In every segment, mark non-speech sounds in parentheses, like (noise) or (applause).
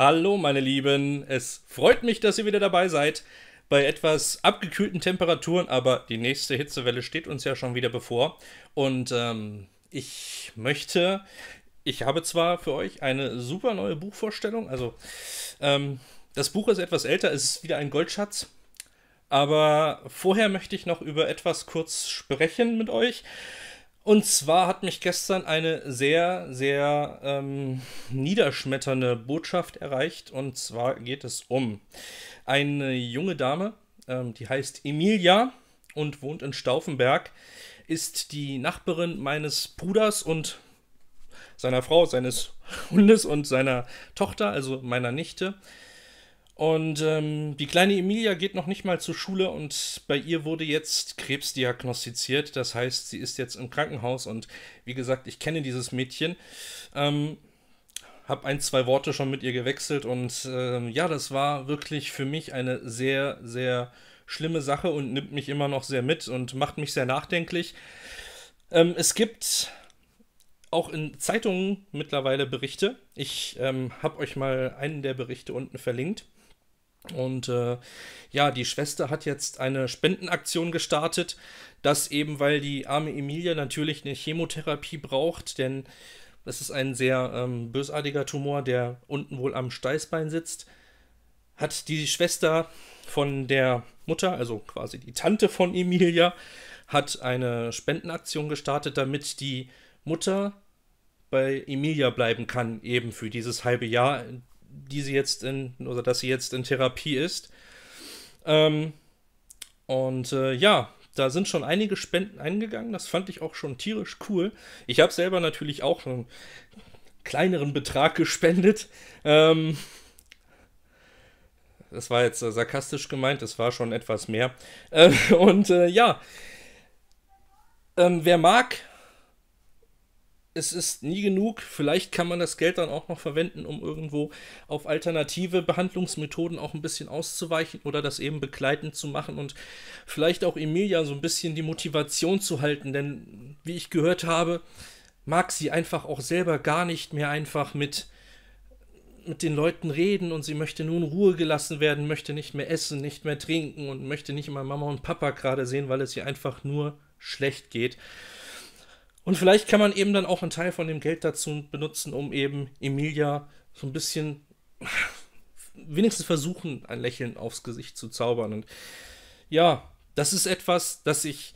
Hallo, meine Lieben. Es freut mich, dass ihr wieder dabei seid. Bei etwas abgekühlten Temperaturen, aber die nächste Hitzewelle steht uns ja schon wieder bevor. Und ähm, ich möchte, ich habe zwar für euch eine super neue Buchvorstellung. Also, ähm, das Buch ist etwas älter, es ist wieder ein Goldschatz. Aber vorher möchte ich noch über etwas kurz sprechen mit euch. Und zwar hat mich gestern eine sehr, sehr ähm, niederschmetternde Botschaft erreicht. Und zwar geht es um eine junge Dame, ähm, die heißt Emilia und wohnt in Stauffenberg, ist die Nachbarin meines Bruders und seiner Frau, seines Hundes und seiner Tochter, also meiner Nichte. Und ähm, die kleine Emilia geht noch nicht mal zur Schule und bei ihr wurde jetzt Krebs diagnostiziert. Das heißt, sie ist jetzt im Krankenhaus und wie gesagt, ich kenne dieses Mädchen. Ähm, hab ein, zwei Worte schon mit ihr gewechselt und ähm, ja, das war wirklich für mich eine sehr, sehr schlimme Sache und nimmt mich immer noch sehr mit und macht mich sehr nachdenklich. Ähm, es gibt auch in Zeitungen mittlerweile Berichte. Ich ähm, habe euch mal einen der Berichte unten verlinkt und äh, ja, die Schwester hat jetzt eine Spendenaktion gestartet, das eben, weil die arme Emilia natürlich eine Chemotherapie braucht, denn das ist ein sehr ähm, bösartiger Tumor, der unten wohl am Steißbein sitzt, hat die Schwester von der Mutter, also quasi die Tante von Emilia, hat eine Spendenaktion gestartet, damit die Mutter bei Emilia bleiben kann, eben für dieses halbe Jahr, die sie jetzt in, oder dass sie jetzt in Therapie ist. Ähm, und äh, ja, da sind schon einige Spenden eingegangen. Das fand ich auch schon tierisch cool. Ich habe selber natürlich auch einen kleineren Betrag gespendet. Ähm, das war jetzt äh, sarkastisch gemeint, das war schon etwas mehr. Äh, (laughs) und äh, ja, ähm, wer mag, es ist nie genug. Vielleicht kann man das Geld dann auch noch verwenden, um irgendwo auf alternative Behandlungsmethoden auch ein bisschen auszuweichen oder das eben begleitend zu machen und vielleicht auch Emilia so ein bisschen die Motivation zu halten. Denn wie ich gehört habe, mag sie einfach auch selber gar nicht mehr einfach mit mit den Leuten reden und sie möchte nun Ruhe gelassen werden, möchte nicht mehr essen, nicht mehr trinken und möchte nicht immer Mama und Papa gerade sehen, weil es ihr einfach nur schlecht geht. Und vielleicht kann man eben dann auch einen Teil von dem Geld dazu benutzen, um eben Emilia so ein bisschen (sighs) wenigstens versuchen, ein Lächeln aufs Gesicht zu zaubern. Und ja, das ist etwas, das ich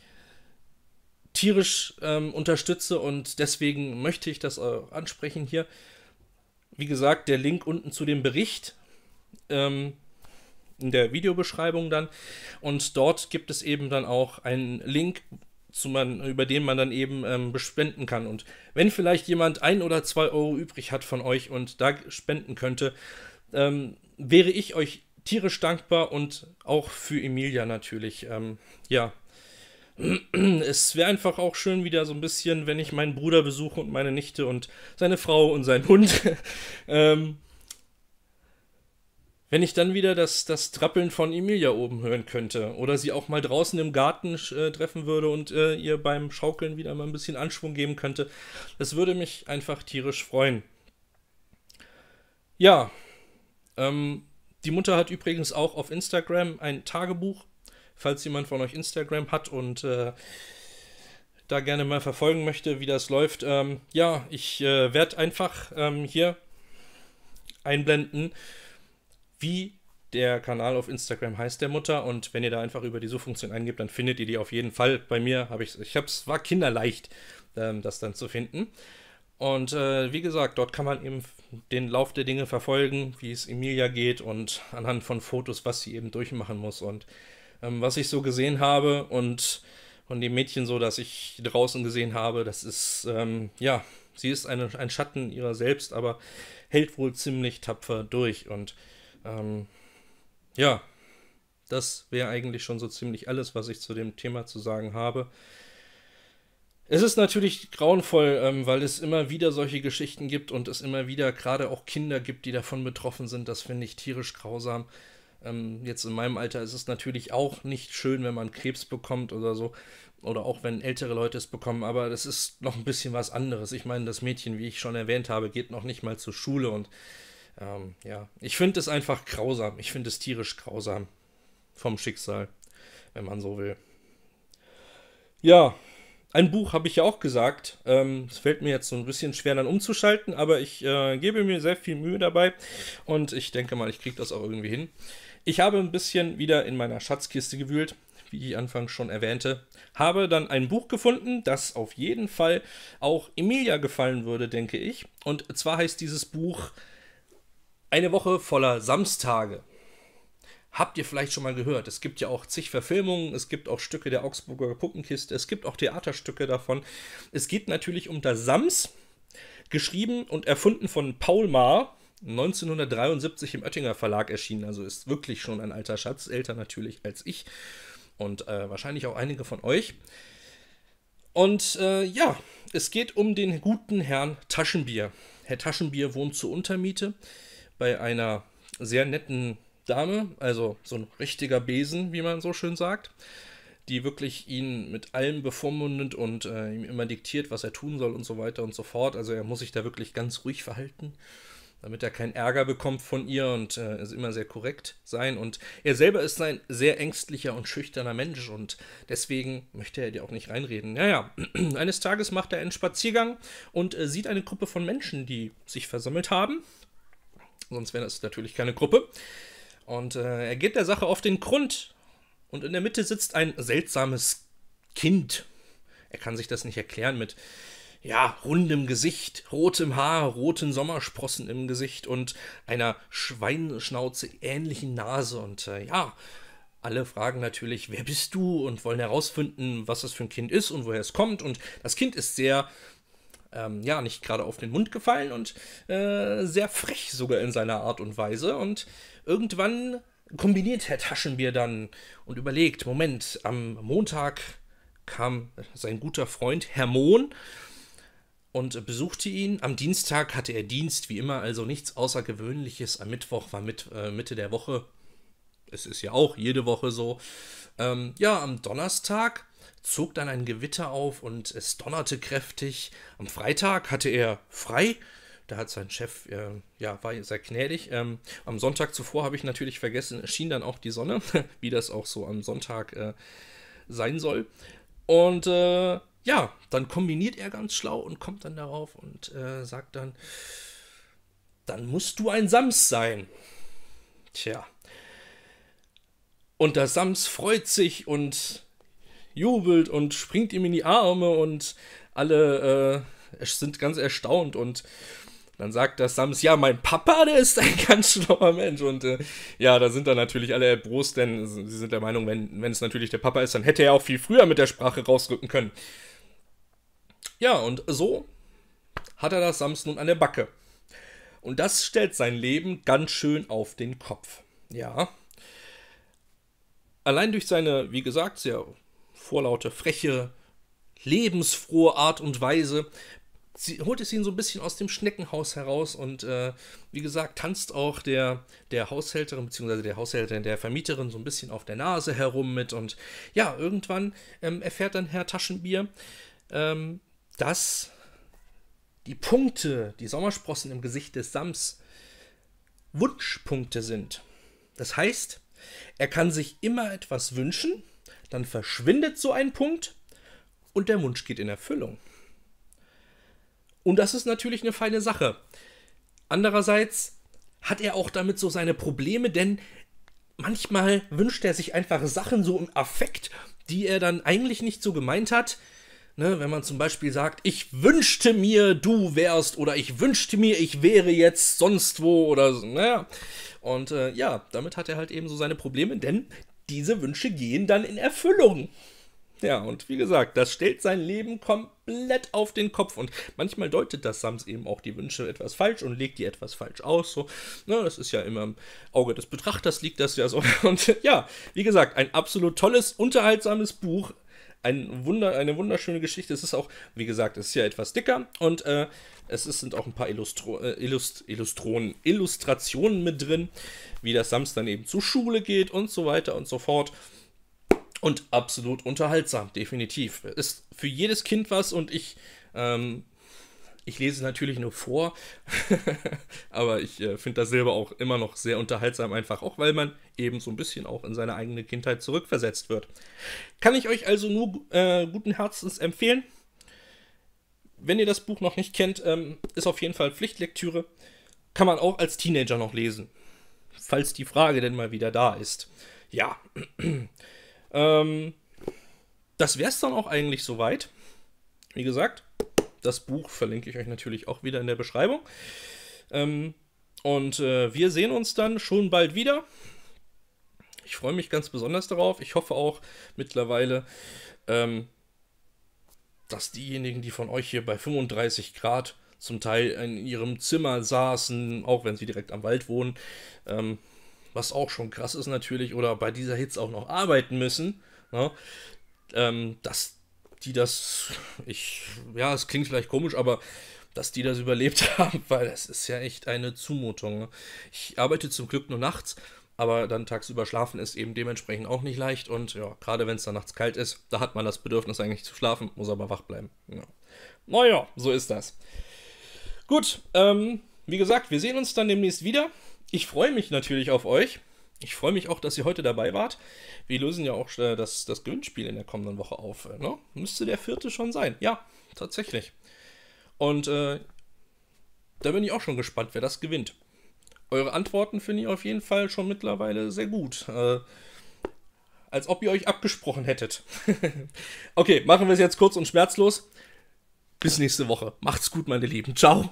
tierisch ähm, unterstütze und deswegen möchte ich das äh, ansprechen hier. Wie gesagt, der Link unten zu dem Bericht ähm, in der Videobeschreibung dann. Und dort gibt es eben dann auch einen Link, zu man, über den man dann eben ähm, bespenden kann. Und wenn vielleicht jemand ein oder zwei Euro übrig hat von euch und da spenden könnte, ähm, wäre ich euch tierisch dankbar und auch für Emilia natürlich. Ähm, ja. (clears throat) Es wäre einfach auch schön wieder so ein bisschen, wenn ich meinen Bruder besuche und meine Nichte und seine Frau und seinen Hund. (laughs) ähm, wenn ich dann wieder das, das Trappeln von Emilia oben hören könnte oder sie auch mal draußen im Garten äh, treffen würde und äh, ihr beim Schaukeln wieder mal ein bisschen Anschwung geben könnte, das würde mich einfach tierisch freuen. Ja, ähm, die Mutter hat übrigens auch auf Instagram ein Tagebuch, falls jemand von euch Instagram hat und äh, da gerne mal verfolgen möchte, wie das läuft. Ähm, ja, ich äh, werde einfach ähm, hier einblenden wie der Kanal auf Instagram heißt der Mutter und wenn ihr da einfach über die Suchfunktion eingebt, dann findet ihr die auf jeden Fall. Bei mir habe ich, ich habe es war kinderleicht, ähm, das dann zu finden. Und äh, wie gesagt, dort kann man eben den Lauf der Dinge verfolgen, wie es Emilia geht und anhand von Fotos, was sie eben durchmachen muss und ähm, was ich so gesehen habe und von dem Mädchen so, dass ich draußen gesehen habe, das ist ähm, ja, sie ist eine, ein Schatten ihrer selbst, aber hält wohl ziemlich tapfer durch und ähm, ja, das wäre eigentlich schon so ziemlich alles, was ich zu dem Thema zu sagen habe. Es ist natürlich grauenvoll, ähm, weil es immer wieder solche Geschichten gibt und es immer wieder gerade auch Kinder gibt, die davon betroffen sind. Das finde ich tierisch grausam. Ähm, jetzt in meinem Alter ist es natürlich auch nicht schön, wenn man Krebs bekommt oder so. Oder auch wenn ältere Leute es bekommen, aber das ist noch ein bisschen was anderes. Ich meine, das Mädchen, wie ich schon erwähnt habe, geht noch nicht mal zur Schule und ähm, ja, ich finde es einfach grausam. Ich finde es tierisch grausam vom Schicksal, wenn man so will. Ja, ein Buch habe ich ja auch gesagt. Ähm, es ähm, fällt mir jetzt so ein bisschen schwer dann umzuschalten, aber ich äh, gebe mir sehr viel Mühe dabei und ich denke mal, ich kriege das auch irgendwie hin. Ich habe ein bisschen wieder in meiner Schatzkiste gewühlt, wie ich anfangs schon erwähnte, habe dann ein Buch gefunden, das auf jeden Fall auch Emilia gefallen würde, denke ich. Und zwar heißt dieses Buch eine Woche voller Samstage. Habt ihr vielleicht schon mal gehört? Es gibt ja auch zig Verfilmungen, es gibt auch Stücke der Augsburger Puppenkiste, es gibt auch Theaterstücke davon. Es geht natürlich um das Sams, geschrieben und erfunden von Paul Maar, 1973 im Oettinger Verlag erschienen, also ist wirklich schon ein alter Schatz, älter natürlich als ich und äh, wahrscheinlich auch einige von euch. Und äh, ja, es geht um den guten Herrn Taschenbier. Herr Taschenbier wohnt zur Untermiete bei einer sehr netten Dame, also so ein richtiger Besen, wie man so schön sagt, die wirklich ihn mit allem bevormundet und äh, ihm immer diktiert, was er tun soll und so weiter und so fort. Also er muss sich da wirklich ganz ruhig verhalten, damit er keinen Ärger bekommt von ihr und äh, ist immer sehr korrekt sein. Und er selber ist ein sehr ängstlicher und schüchterner Mensch und deswegen möchte er dir auch nicht reinreden. Naja, (clears throat) eines Tages macht er einen Spaziergang und äh, sieht eine Gruppe von Menschen, die sich versammelt haben Sonst wäre das natürlich keine Gruppe. Und äh, er geht der Sache auf den Grund. Und in der Mitte sitzt ein seltsames Kind. Er kann sich das nicht erklären mit, ja, rundem Gesicht, rotem Haar, roten Sommersprossen im Gesicht und einer Schweinschnauze ähnlichen Nase. Und äh, ja, alle fragen natürlich, wer bist du? Und wollen herausfinden, was das für ein Kind ist und woher es kommt. Und das Kind ist sehr ähm, ja, nicht gerade auf den Mund gefallen und äh, sehr frech sogar in seiner Art und Weise. Und irgendwann kombiniert Herr Taschenbier dann und überlegt, Moment, am Montag kam sein guter Freund Herr Mohn und besuchte ihn. Am Dienstag hatte er Dienst, wie immer, also nichts Außergewöhnliches. Am Mittwoch war mit, äh, Mitte der Woche. Es ist ja auch jede Woche so. Ähm, ja, am Donnerstag zog dann ein Gewitter auf und es donnerte kräftig. Am Freitag hatte er frei. Da hat sein Chef, äh, ja, war sehr gnädig. Ähm, am Sonntag zuvor habe ich natürlich vergessen, schien dann auch die Sonne, (laughs) wie das auch so am Sonntag äh, sein soll. Und äh, ja, dann kombiniert er ganz schlau und kommt dann darauf und äh, sagt dann, dann musst du ein Sams sein. Tja. Und der Sams freut sich und jubelt und springt ihm in die Arme und alle äh, sind ganz erstaunt und dann sagt das Sams, ja, mein Papa, der ist ein (laughs) ganz schlauer Mensch. Und äh, ja, da sind dann natürlich alle erbost, denn sie sind der Meinung, wenn, wenn es natürlich der Papa ist, dann hätte er auch viel früher mit der Sprache rausrücken können. Ja, und so hat er das Sams nun an der Backe. Und das stellt sein Leben ganz schön auf den Kopf. Ja. Allein durch seine, wie gesagt, sehr vorlaute, freche, lebensfrohe Art und Weise. Sie holt es ihn so ein bisschen aus dem Schneckenhaus heraus und äh, wie gesagt, tanzt auch der, der Haushälterin bzw. der Haushälterin, der Vermieterin so ein bisschen auf der Nase herum mit und ja, irgendwann ähm, erfährt dann Herr Taschenbier, ähm, dass die Punkte, die Sommersprossen im Gesicht des Sams Wunschpunkte sind. Das heißt, er kann sich immer etwas wünschen dann verschwindet so ein Punkt und der Wunsch geht in Erfüllung. Und das ist natürlich eine feine Sache. Andererseits hat er auch damit so seine Probleme, denn manchmal wünscht er sich einfach Sachen so im Affekt, die er dann eigentlich nicht so gemeint hat. Ne, wenn man zum Beispiel sagt, ich wünschte mir, du wärst oder ich wünschte mir, ich wäre jetzt sonst wo oder so. Naja. Und äh, ja, damit hat er halt eben so seine Probleme, denn diese Wünsche gehen dann in Erfüllung. Ja, und wie gesagt, das stellt sein Leben komplett auf den Kopf. Und manchmal deutet das Sams eben auch die Wünsche etwas falsch und legt die etwas falsch aus. So, ne, das ist ja immer im Auge des Betrachters liegt das ja so. (laughs) Und ja, wie gesagt, ein absolut tolles, unterhaltsames Buch ein Wunder, eine wunderschöne Geschichte. Es ist auch, wie gesagt, es ist ja etwas dicker und äh, es ist, sind auch ein paar Illustro äh, Illust Illustronen, Illustrationen mit drin, wie das Sams dann eben zur Schule geht und so weiter und so fort. Und absolut unterhaltsam, definitiv. Ist für jedes Kind was und ich ähm, ich lese natürlich nur vor, (laughs) aber ich äh, finde das selber auch immer noch sehr unterhaltsam, einfach auch, weil man eben so ein bisschen auch in seine eigene Kindheit zurückversetzt wird. Kann ich euch also nur äh, guten Herzens empfehlen. Wenn ihr das Buch noch nicht kennt, ähm, ist auf jeden Fall Pflichtlektüre. Kann man auch als Teenager noch lesen, falls die Frage denn mal wieder da ist. Ja, (clears throat) ähm, das wäre es dann auch eigentlich soweit. Wie gesagt, das Buch verlinke ich euch natürlich auch wieder in der Beschreibung. Ähm, und äh, wir sehen uns dann schon bald wieder. Ich freue mich ganz besonders darauf. Ich hoffe auch mittlerweile, ähm, dass diejenigen, die von euch hier bei 35 Grad zum Teil in ihrem Zimmer saßen, auch wenn sie direkt am Wald wohnen, ähm, was auch schon krass ist natürlich, oder bei dieser Hitze auch noch arbeiten müssen, ne, ähm, dass die das, ich, ja, es klingt vielleicht komisch, aber dass die das überlebt (laughs) haben, weil das ist ja echt eine Zumutung. Ne? Ich arbeite zum Glück nur nachts, aber dann tagsüber schlafen ist eben dementsprechend auch nicht leicht und ja, gerade wenn es dann nachts kalt ist, da hat man das Bedürfnis eigentlich zu schlafen, muss aber wach bleiben. Ja. Naja, so ist das. Gut, ähm, wie gesagt, wir sehen uns dann demnächst wieder. Ich freue mich natürlich auf euch. Ich freue mich auch, dass ihr heute dabei wart. Wir lösen ja auch äh, das, das Gewinnspiel in der kommenden Woche auf. Äh, ne? Müsste der vierte schon sein. Ja, tatsächlich. Und äh, da bin ich auch schon gespannt, wer das gewinnt. Eure Antworten finde ich auf jeden Fall schon mittlerweile sehr gut. Äh, als ob ihr euch abgesprochen hättet. (laughs) okay, machen wir es jetzt kurz und schmerzlos. Bis nächste Woche. Macht's gut, meine Lieben. Ciao.